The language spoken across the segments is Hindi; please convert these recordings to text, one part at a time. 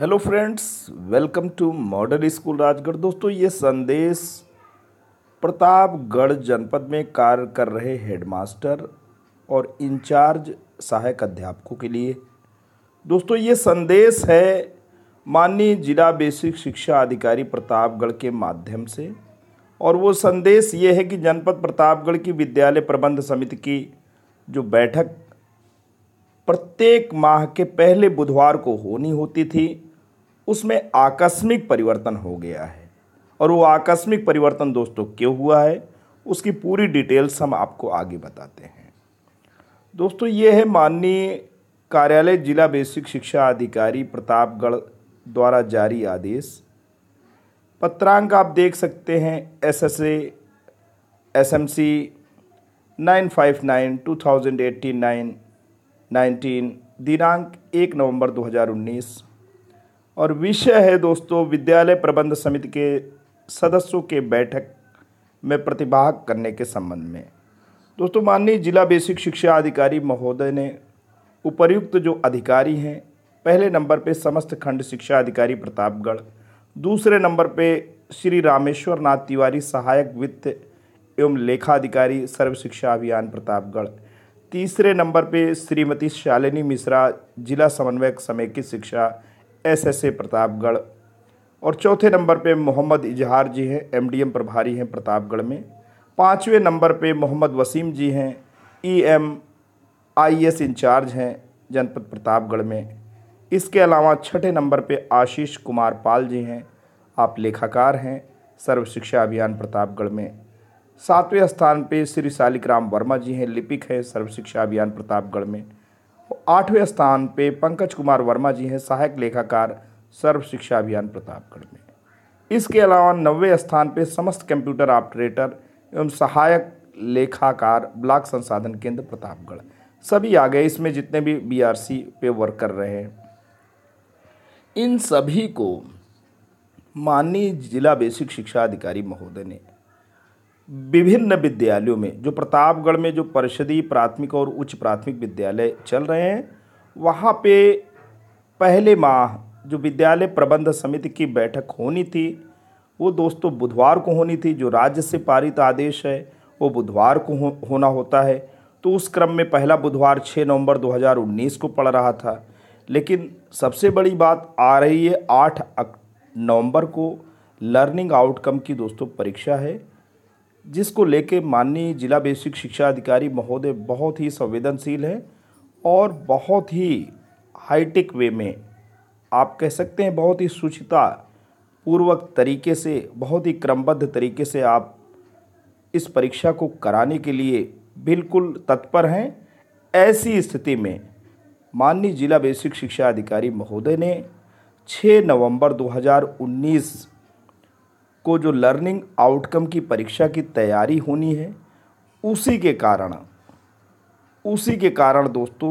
hello friends welcome to model school Rajgarh दोस्तों ये संदेश प्रतापगढ़ जनपद में कार्य कर रहे हेडमास्टर और इंचार्ज सहायक अध्यापकों के लिए दोस्तों ये संदेश है माननीय जिला बेसिक शिक्षा अधिकारी प्रतापगढ़ के माध्यम से और वो संदेश ये है कि जनपद प्रतापगढ़ की विद्यालय प्रबंध समिति की जो बैठक प्रत्येक माह के पहले बुधवार को होनी होती थी उसमें आकस्मिक परिवर्तन हो गया है और वो आकस्मिक परिवर्तन दोस्तों क्यों हुआ है उसकी पूरी डिटेल्स हम आपको आगे बताते हैं दोस्तों ये है माननीय कार्यालय जिला बेसिक शिक्षा अधिकारी प्रतापगढ़ द्वारा जारी आदेश पत्रांक आप देख सकते हैं S S S M C nine five nine two thousand eighteen nine nineteen दिनांक एक नवंबर उन्नीस और विषय है दोस्तों विद्यालय प्रबंध समिति के सदस्यों के बैठक में प्रतिभाग करने के संबंध में दोस्तों माननीय जिला बेसिक शिक्षा अधिकारी महोदय ने उपर्युक्त जो अधिकारी हैं पहले नंबर पे समस्त खंड शिक्षा अधिकारी प्रतापगढ़ दूसरे नंबर पे श्री रामेश्वर नाथ तिवारी सहायक वित्त एवं लेखा अधिकारी सर्व शिक्षा अभियान प्रतापगढ़ तीसरे नंबर पे श्रीमती शालिनी मिश्रा जिला समन्वयक समेकित शिक्षा एस एस ए प्रतापगढ़ और चौथे नंबर पे मोहम्मद इजहार जी हैं एमडीएम प्रभारी हैं प्रतापगढ़ में पाँचवें नंबर पे मोहम्मद वसीम जी हैं E M I S incharge हैं जनपद प्रतापगढ़ में इसके अलावा छठे नंबर पे आशीष कुमार पाल जी हैं आप लेखाकार हैं सर्व शिक्षा अभियान प्रतापगढ़ में सातवें स्थान पे श्री सालिक राम वर्मा जी हैं लिपिक हैं सर्व शिक्षा अभियान प्रतापगढ़ में आठवें स्थान पे पंकज कुमार वर्मा जी हैं सहायक लेखाकार सर्व शिक्षा अभियान प्रतापगढ़ में इसके अलावा नब्बे स्थान पे समस्त कंप्यूटर ऑपरेटर एवं सहायक लेखाकार ब्लॉक संसाधन केंद्र प्रतापगढ़ सभी आ गए इसमें जितने भी बीआरसी पे वर्क कर रहे हैं इन सभी को माननीय जिला बेसिक शिक्षा अधिकारी महोदय ने विभिन्न विद्यालयों में जो प्रतापगढ़ में जो परिषदीय प्राथमिक और उच्च प्राथमिक विद्यालय चल रहे हैं वहाँ पे पहले माह जो विद्यालय प्रबंध समिति की बैठक होनी थी वो दोस्तों बुधवार को होनी थी जो राज्य से पारित आदेश है वो बुधवार को हो, होना होता है तो उस क्रम में पहला बुधवार 6 नवंबर 2019 को पड़ रहा था लेकिन सबसे बड़ी बात आ रही है 8 नवंबर को लर्निंग आउटकम की दोस्तों परीक्षा है जिसको लेके माननीय जिला बेसिक शिक्षा अधिकारी महोदय बहुत ही संवेदनशील है और बहुत ही हाईटेक वे में आप कह सकते हैं बहुत ही सुचिता पूर्वक तरीके से बहुत ही क्रमबद्ध तरीके से आप इस परीक्षा को कराने के लिए बिल्कुल तत्पर हैं ऐसी स्थिति में माननीय जिला बेसिक शिक्षा अधिकारी महोदय ने 6 नवंबर 2019 को जो लर्निंग आउटकम की परीक्षा की तैयारी होनी है उसी के कारण उसी के कारण दोस्तों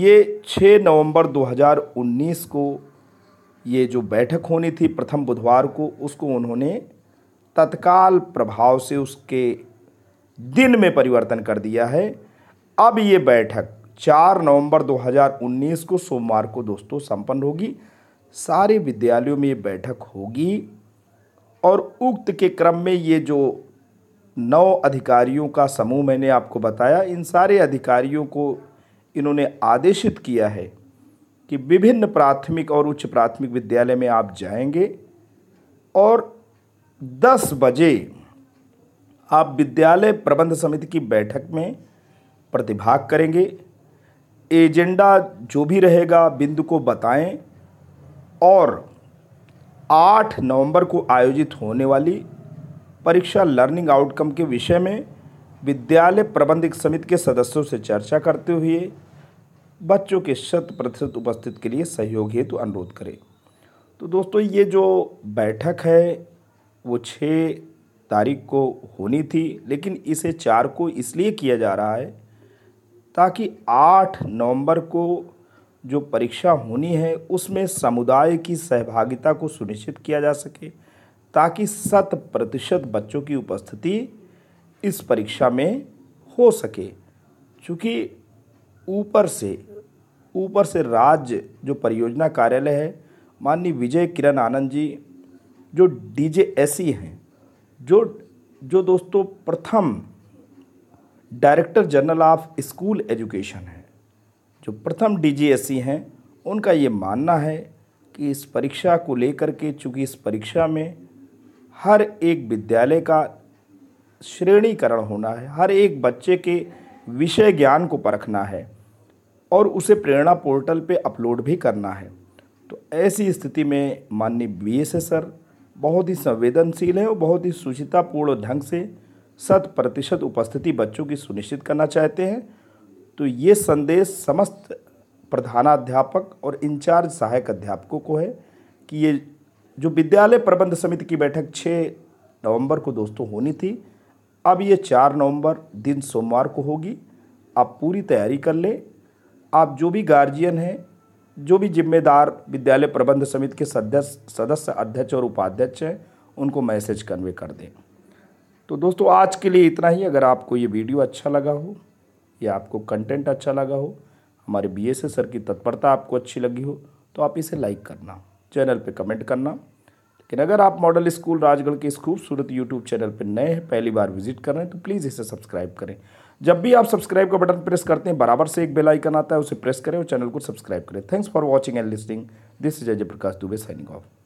ये 6 नवंबर 2019 को ये जो बैठक होनी थी प्रथम बुधवार को उसको उन्होंने तत्काल प्रभाव से उसके दिन में परिवर्तन कर दिया है अब ये बैठक 4 नवंबर 2019 को सोमवार को दोस्तों संपन्न होगी सारे विद्यालयों में ये बैठक होगी और उक्त के क्रम में ये जो नौ अधिकारियों का समूह मैंने आपको बताया इन सारे अधिकारियों को इन्होंने आदेशित किया है कि विभिन्न प्राथमिक और उच्च प्राथमिक विद्यालय में आप जाएंगे और 10 बजे आप विद्यालय प्रबंध समिति की बैठक में प्रतिभाग करेंगे एजेंडा जो भी रहेगा बिंदु को बताएं और आठ नवंबर को आयोजित होने वाली परीक्षा लर्निंग आउटकम के विषय में विद्यालय प्रबंधक समिति के सदस्यों से चर्चा करते हुए बच्चों के शत प्रतिशत उपस्थित के लिए सहयोग हेतु अनुरोध करें तो दोस्तों ये जो बैठक है वो छः तारीख को होनी थी लेकिन इसे चार को इसलिए किया जा रहा है ताकि आठ नवंबर को जो परीक्षा होनी है उसमें समुदाय की सहभागिता को सुनिश्चित किया जा सके ताकि शत प्रतिशत बच्चों की उपस्थिति इस परीक्षा में हो सके चूँकि ऊपर से ऊपर से राज्य जो परियोजना कार्यालय है माननीय विजय किरण आनंद जी जो डी जे हैं जो जो दोस्तों प्रथम director general of school education है जो प्रथम डीजीएससी e हैं उनका ये मानना है कि इस परीक्षा को लेकर के चूँकि इस परीक्षा में हर एक विद्यालय का श्रेणीकरण होना है हर एक बच्चे के विषय ज्ञान को परखना है और उसे प्रेरणा पोर्टल पे अपलोड भी करना है तो ऐसी स्थिति में माननीय बी एस सर बहुत ही संवेदनशील है और बहुत ही सुचितापूर्ण ढंग से शत प्रतिशत उपस्थिति बच्चों की सुनिश्चित करना चाहते हैं तो ये संदेश समस्त प्रधानाध्यापक और इंचार्ज सहायक अध्यापकों को है कि ये जो विद्यालय प्रबंध समिति की बैठक 6 नवंबर को दोस्तों होनी थी अब ये 4 नवंबर दिन सोमवार को होगी आप पूरी तैयारी कर लें आप जो भी गार्जियन हैं जो भी जिम्मेदार विद्यालय प्रबंध समिति के सदस्य सदस्य अध्यक्ष और उपाध्यक्ष हैं उनको मैसेज कन्वे कर दें तो दोस्तों आज के लिए इतना ही अगर आपको ये वीडियो अच्छा लगा हो या आपको कंटेंट अच्छा लगा हो हमारे बी एस सर की तत्परता आपको अच्छी लगी हो तो आप इसे लाइक करना चैनल पे कमेंट करना लेकिन अगर आप मॉडल स्कूल राजगढ़ के इस खूबसूरत यूट्यूब चैनल पर नए हैं पहली बार विजिट कर रहे हैं तो प्लीज़ इसे सब्सक्राइब करें जब भी आप सब्सक्राइब का बटन प्रेस करते हैं बराबर से एक बेल आइकन आता है उसे प्रेस करें और चैनल को सब्सक्राइब करें thanks for watching and listening this is Ajay Prakash Dubey signing of